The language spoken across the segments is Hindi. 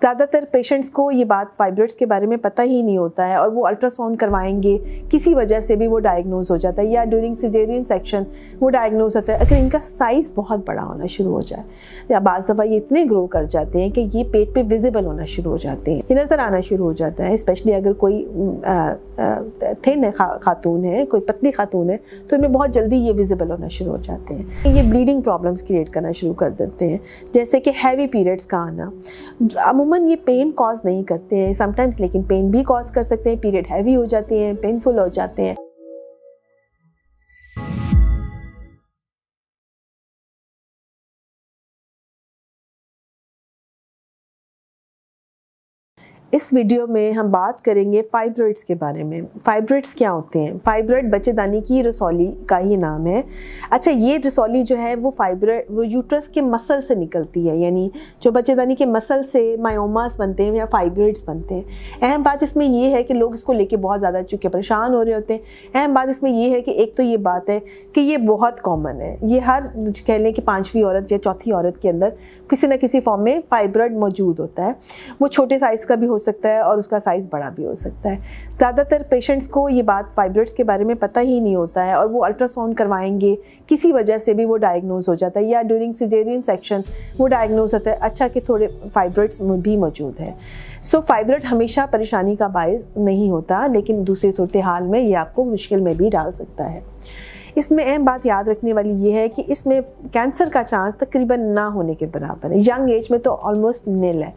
ज़्यादातर पेशेंट्स को ये बात फाइब्रेट्स के बारे में पता ही नहीं होता है और वो अल्ट्रासाउंड करवाएंगे किसी वजह से भी वो डायग्नोज हो जाता है या ड्यूरिंग सिजेरियन सेक्शन वो डायग्नोज होता है अगर इनका साइज़ बहुत बड़ा होना शुरू हो जाए या बाज़ दफ़ा ये इतने ग्रो कर जाते हैं कि ये पेट पर विजिबल होना शुरू हो जाते हैं ये नज़र आना शुरू हो जाता है स्पेशली अगर कोई आ, थिन खा, खातून है कोई पतली खातून है तो इनमें बहुत जल्दी ये विजिबल होना शुरू हो जाते हैं ये ब्लीडिंग प्रॉब्लम्स क्रिएट करना शुरू कर देते हैं जैसे कि हैवी पीरियड्स का आना अमूमन ये पेन कॉज नहीं करते हैं समटाइम्स लेकिन पेन भी कॉज कर सकते हैं पीरियड हैवी हो जाते हैं पेनफुल हो जाते हैं इस वीडियो में हम बात करेंगे फाइब्रोइड्स के बारे में फाइब्रोइड्स क्या होते हैं फाइब्रोइड बच्चेदानी की रसौली का ही नाम है अच्छा ये रसौली जो है वो फाइब्रोइड वो यूट्रस के मसल से निकलती है यानी जो बच्चेदानी के मसल से मायोमास बनते हैं या फाइब्रोइड्स बनते हैं अहम बात इसमें यह है कि लोग इसको लेके बहुत ज़्यादा चूँकि परेशान हो रहे होते हैं अहम बात इसमें यह है कि एक तो ये बात है कि ये बहुत कॉमन है ये हर कह लें कि पाँचवीं औरत या चौथी औरत के अंदर किसी न किसी फॉर्म में फाइब्रोइड मौजूद होता है वो छोटे साइज़ का भी हो हो सकता है और उसका साइज़ बड़ा भी हो सकता है ज़्यादातर पेशेंट्स को ये बात फाइब्रेट्स के बारे में पता ही नहीं होता है और वो अल्ट्रासाउंड करवाएंगे किसी वजह से भी वो डायग्नोज हो जाता है या ड्यूरिंग सिजेरियन सेक्शन वो डायग्नोज होता है अच्छा कि थोड़े फाइब्रेट्स भी मौजूद है सो फाइब्रेट हमेशा परेशानी का बायस नहीं होता लेकिन दूसरी सूरत हाल में ये आपको मुश्किल में भी डाल सकता है इसमें अहम बात याद रखने वाली ये है कि इसमें कैंसर का चांस तकरीबन ना होने के बराबर है यंग एज में तो ऑलमोस्ट नील है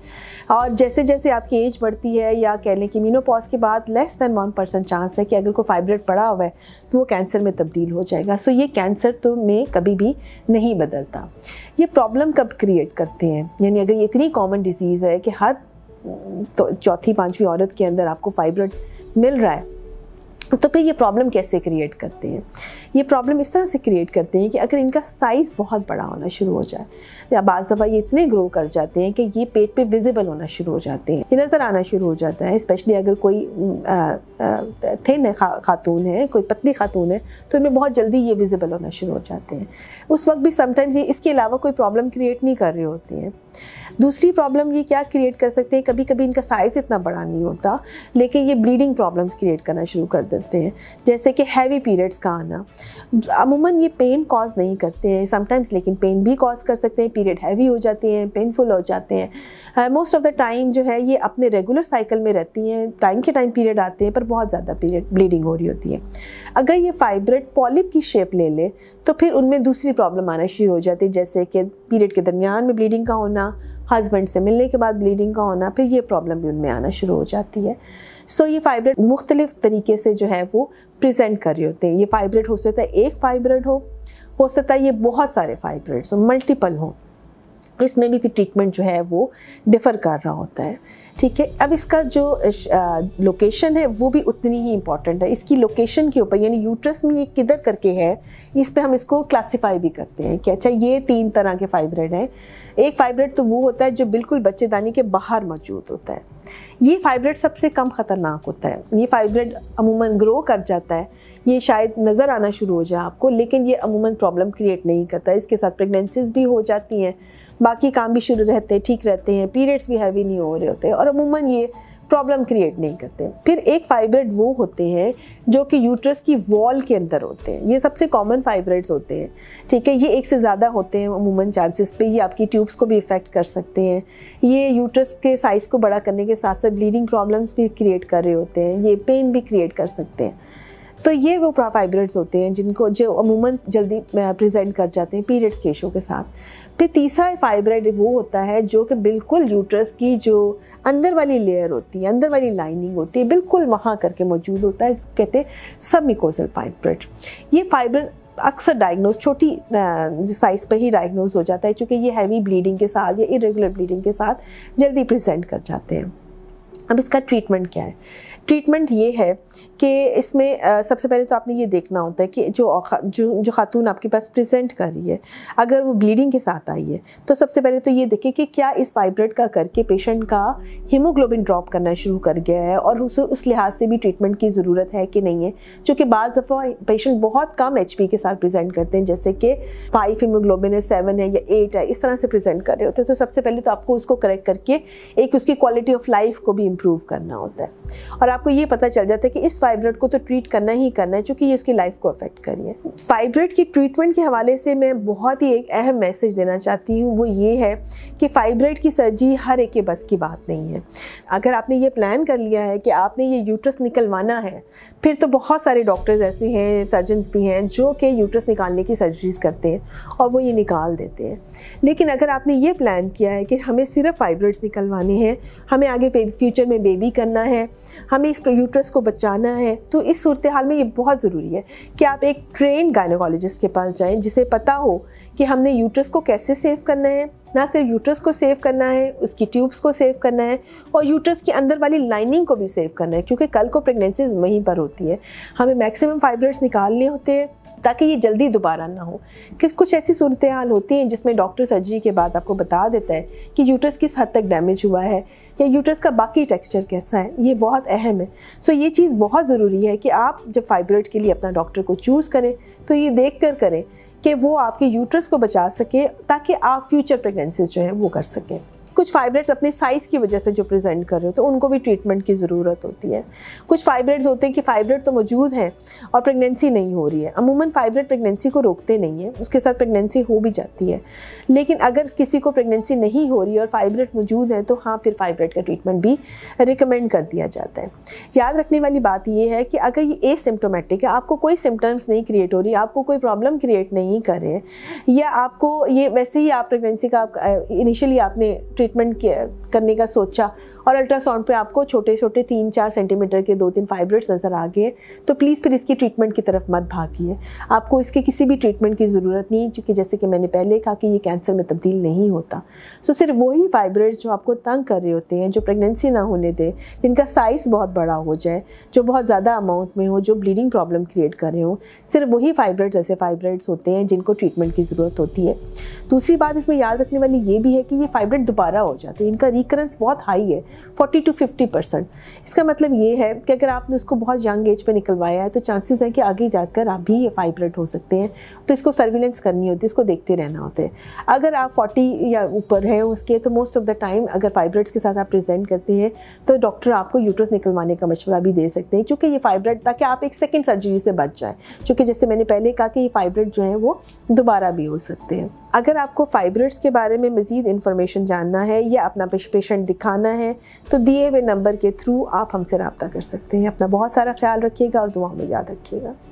और जैसे जैसे आपकी एज बढ़ती है या कह लें कि मीनोपॉज के बाद less than one percent chance है कि अगर कोई फाइब्रेड पड़ा हुआ है तो वो कैंसर में तब्दील हो जाएगा सो ये कैंसर तो में कभी भी नहीं बदलता ये प्रॉब्लम कब क्रिएट करते हैं यानी अगर ये इतनी कॉमन डिजीज़ है कि हर तो चौथी पांचवी औरत के अंदर आपको फाइब्रेड मिल रहा है तो फिर ये प्रॉब्लम कैसे क्रिएट करते हैं ये प्रॉब्लम इस तरह से क्रिएट करते हैं कि अगर इनका साइज़ बहुत बड़ा होना शुरू हो जाए या बाज़ दफ़ा ये इतने ग्रो कर जाते हैं कि ये पेट पे विजिबल होना शुरू हो जाते हैं ये नज़र आना शुरू हो जाता है स्पेशली अगर कोई थिन है खा, खातून है कोई पतली खातून है तो इनमें बहुत जल्दी ये विजिबल होना शुरू हो जाते हैं उस वक्त भी समटाइम्स ये इसके अलावा कोई प्रॉब्लम क्रिएट नहीं कर रहे होते हैं दूसरी प्रॉब्लम ये क्या क्रिएट कर सकते हैं कभी कभी इनका साइज़ इतना बड़ा नहीं होता लेकिन ये ब्लीडिंग प्रॉब्लम्स क्रिएट करना शुरू कर देते चलते हैं जैसे कि हैवी पीरियड्स का आना अमूमन ये पेन कॉज नहीं करते हैं समटाइम्स लेकिन पेन भी कॉज कर सकते हैं पीरियड हैवी हो जाते हैं पेनफुल हो जाते हैं मोस्ट ऑफ़ द टाइम जो है ये अपने रेगुलर साइकिल में रहती हैं टाइम के टाइम पीरियड आते हैं पर बहुत ज़्यादा पीरियड ब्लीडिंग हो रही होती है अगर ये फाइब्रेड पॉलिप की शेप ले ले तो फिर उनमें दूसरी प्रॉब्लम आना शुरू हो जाती है जैसे कि पीरियड के दरमियान में ब्लीडिंग का होना हस्बैंड से मिलने के बाद ब्लीडिंग का होना फिर ये प्रॉब्लम भी उनमें आना शुरू हो जाती है सो ये फाइब्रेड मुख्तलिफ तरीके से जो है वो प्रेजेंट कर रहे होते हैं ये फाइब्रेड हो सकता है एक फाइब्रेड हो हो सकता है ये बहुत सारे फाइब्रेड्स हो मल्टीपल हों इसमें भी फिर ट्रीटमेंट जो है वो डिफ़र कर रहा होता है ठीक है अब इसका जो लोकेशन है वो भी उतनी ही इम्पॉर्टेंट है इसकी लोकेशन के ऊपर यानी यूट्रस में ये किधर करके है इस पर हम इसको क्लासीफाई भी करते हैं कि अच्छा ये तीन तरह के फाइब्रेड हैं एक फाइब्रेड तो वो होता है जो बिल्कुल बच्चेदानी के बाहर मौजूद होता है ये फाइब्रेड सबसे कम ख़तरनाक होता है ये फाइब्रेड अमूमन ग्रो कर जाता है ये शायद नज़र आना शुरू हो जाए आपको लेकिन ये अमूमन प्रॉब्लम क्रिएट नहीं करता इसके साथ प्रेगनेंसीज भी हो जाती हैं बाकी काम भी शुरू रहते हैं ठीक रहते हैं पीरियड्स भी हैवी नहीं हो रहे होते और अमूमन ये प्रॉब्लम क्रिएट नहीं करते फिर एक फाइब्रेड वो होते हैं जो कि यूट्रस की वॉल के अंदर होते हैं ये सबसे कॉमन फाइब्रेड्स होते हैं ठीक है ये एक से ज़्यादा होते हैं अमूमन चांसेस पे ये आपकी ट्यूब्स को भी इफ़ेक्ट कर सकते हैं ये यूट्रस के साइज़ को बड़ा करने के साथ साथ ब्लीडिंग प्रॉब्लम्स भी क्रिएट कर रहे होते हैं ये पेन भी क्रिएट कर सकते हैं तो ये वो प्रोफाइब्रेट्स होते हैं जिनको जो अमूमन जल्दी प्रेजेंट कर जाते हैं पीरियड्स के के साथ फिर तीसरा फाइब्रेड वो होता है जो कि बिल्कुल यूट्रस की जो अंदर वाली लेयर होती है अंदर वाली लाइनिंग होती है बिल्कुल वहाँ करके मौजूद होता है इसको कहते हैं सबमिकोसल फाइब्रेड ये फाइब्रेड अक्सर डायग्नोज छोटी साइज़ पर ही डायग्नोज हो जाता है क्योंकि ये हैवी ब्लीडिंग के साथ या इरेगुलर ब्लीडिंग के साथ जल्दी प्रेजेंट कर जाते हैं अब इसका ट्रीटमेंट क्या है ट्रीटमेंट ये है कि इसमें आ, सबसे पहले तो आपने ये देखना होता है कि जो जो जो खातून आपके पास प्रेजेंट कर रही है अगर वो ब्लीडिंग के साथ आई है तो सबसे पहले तो ये देखें कि क्या इस वाइब्रेट का करके पेशेंट का हीमोग्लोबिन ड्रॉप करना शुरू कर गया है और उसे उस लिहाज से भी ट्रीटमेंट की ज़रूरत है कि नहीं है चूँकि बाज़ दफ़ा पेशेंट बहुत कम एच के साथ प्रजेंट करते हैं जैसे कि फाइव हीमोग्लोबिन है सेवन है या एट है इस तरह से प्रजेंट कर रहे होते हैं तो सबसे पहले तो आपको उसको करेक्ट करके एक उसकी क्वालिटी ऑफ लाइफ को भी इम्प्रूव करना होता है और आपको ये पता चल जाता है कि इस फाइब्रेट को तो ट्रीट करना ही करना है चूँकि ये उसकी लाइफ को अफेक्ट करी है फाइब्रेट की ट्रीटमेंट के हवाले से मैं बहुत ही एक अहम मैसेज देना चाहती हूँ वो ये है कि फाइब्रेट की सर्जरी हर एक के बस की बात नहीं है अगर आपने ये प्लान कर लिया है कि आपने ये यूट्रस निकलवाना है फिर तो बहुत सारे डॉक्टर्स ऐसे हैं सर्जन्स भी हैं जो कि यूट्रस निकालने की सर्जरीज करते हैं और वो ये निकाल देते हैं लेकिन अगर आपने ये प्लान किया है कि हमें सिर्फ फाइब्रेट्स निकलवाने हैं हमें आगे फ्यूचर फ्यूचर में बेबी करना है हमें इस यूट्रस को बचाना है तो इस सूरत हाल में ये बहुत ज़रूरी है कि आप एक ट्रेन गायनोकोलॉजिस्ट के पास जाएँ जिसे पता हो कि हमने यूट्रस को कैसे सेव करना है ना सिर्फ यूट्रस को सेव करना है उसकी ट्यूब्स को सेव करना है और यूट्रस के अंदर वाली लाइनिंग को भी सेव करना है क्योंकि कल को प्रेगनेंसीज वहीं पर होती है हमें मैक्सिमम फाइब्रेट्स निकालने होते हैं ताकि ये जल्दी दोबारा ना हो कि कुछ ऐसी सूरत हाल होती हैं जिसमें डॉक्टर सर्जरी के बाद आपको बता देता है कि यूट्रस किस हद तक डैमेज हुआ है या यूट्रस का बाकी टेक्सचर कैसा है ये बहुत अहम है सो ये चीज़ बहुत ज़रूरी है कि आप जब फाइब्रेड के लिए अपना डॉक्टर को चूज़ करें तो ये देख कर करें कि वो आपके यूट्रस को बचा सके ताकि आप फ्यूचर प्रेगनेंसीज जो हैं वो कर सकें कुछ फाइब्रेट्स अपने साइज़ की वजह से जो प्रेजेंट कर रहे हो तो उनको भी ट्रीटमेंट की ज़रूरत होती है कुछ फाइब्रेड्स होते हैं कि फाइब्रेड तो मौजूद हैं और प्रेगनेंसी नहीं हो रही है अमूमन फाइब्रेड प्रेगनेंसी को रोकते नहीं है उसके साथ प्रेगनेंसी हो भी जाती है लेकिन अगर किसी को प्रेगनेंसी नहीं हो रही और फाइब्रेड मौजूद है तो हाँ फिर फाइब्रेड का ट्रीटमेंट भी रिकमेंड कर दिया जाता है याद रखने वाली बात यह है कि अगर ये एसिम्टोमेटिक है आपको कोई सिम्टम्स नहीं क्रिएट हो रही आपको कोई प्रॉब्लम क्रिएट नहीं कर रहे या आपको ये वैसे ही आप प्रेगनेंसी का इनिशियली आपने ट्रीट ट्रीटमेंट करने का सोचा और अल्ट्रासाउंड पे आपको छोटे छोटे तीन चार सेंटीमीटर के दो तीन फाइब्रेट्स नज़र आ गए तो प्लीज़ फिर इसकी ट्रीटमेंट की तरफ मत भागिए आपको इसके किसी भी ट्रीटमेंट की ज़रूरत नहीं क्योंकि जैसे कि मैंने पहले कहा कि ये कैंसर में तब्दील नहीं होता सो सिर्फ वही फाइब्रेट्स जो आपको तंग कर रहे होते हैं जो प्रेगनेंसी ना होने दें जिनका साइज़ बहुत बड़ा हो जाए जो बहुत ज़्यादा अमाउंट में हो जो ब्लीडिंग प्रॉब्लम क्रिएट कर रहे हो सिर्फ वही फाइब्रेट्स ऐसे फाइब्रेट्स होते हैं जिनको ट्रीटमेंट की ज़रूरत होती है दूसरी बात इसमें याद रखने वाली ये भी है कि ये फाइब्रेट दोबारा ज़्यादा हो जाते हैं इनका रिकरेंस बहुत हाई है 40 टू 50 परसेंट इसका मतलब ये है कि अगर आपने उसको बहुत यंग एज पे निकलवाया है तो चांसेस हैं कि आगे जाकर आप भी ये फाइब्रेट हो सकते हैं तो इसको सर्विलेंस करनी होती है इसको देखते रहना होता है अगर आप फोर्टी या ऊपर हैं उसके तो मोस्ट ऑफ द टाइम अगर फाइब्रेड्स के साथ आप प्रेजेंट करते हैं तो डॉक्टर आपको यूट्रस निकलवाने का मशवरा भी दे सकते हैं चूँकि ये फाइब्रेड ताकि आप एक सेकेंड सर्जरी से बच जाए चूँकि जैसे मैंने पहले कहा कि ये फाइब्रेड जो है वो दोबारा भी हो सकते हैं अगर आपको फाइब्रेड्स के बारे में मज़ीद इन्फॉर्मेशन जानना करना है या अपना पेशेंट दिखाना है तो दिए हुए नंबर के थ्रू आप हमसे रबता कर सकते हैं अपना बहुत सारा ख्याल रखिएगा और दुआ में याद रखिएगा